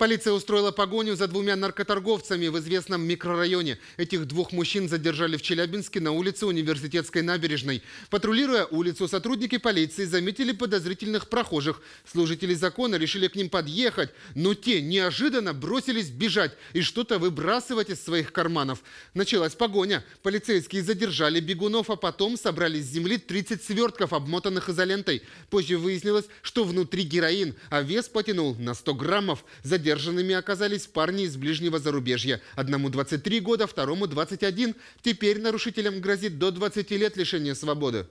Полиция устроила погоню за двумя наркоторговцами в известном микрорайоне. Этих двух мужчин задержали в Челябинске на улице Университетской набережной. Патрулируя улицу, сотрудники полиции заметили подозрительных прохожих. Служители закона решили к ним подъехать, но те неожиданно бросились бежать и что-то выбрасывать из своих карманов. Началась погоня. Полицейские задержали бегунов, а потом собрали с земли 30 свертков, обмотанных изолентой. Позже выяснилось, что внутри героин, а вес потянул на 100 граммов. Задержали задержанными оказались парни из ближнего зарубежья. Одному 23 года, второму 21. Теперь нарушителям грозит до 20 лет лишения свободы.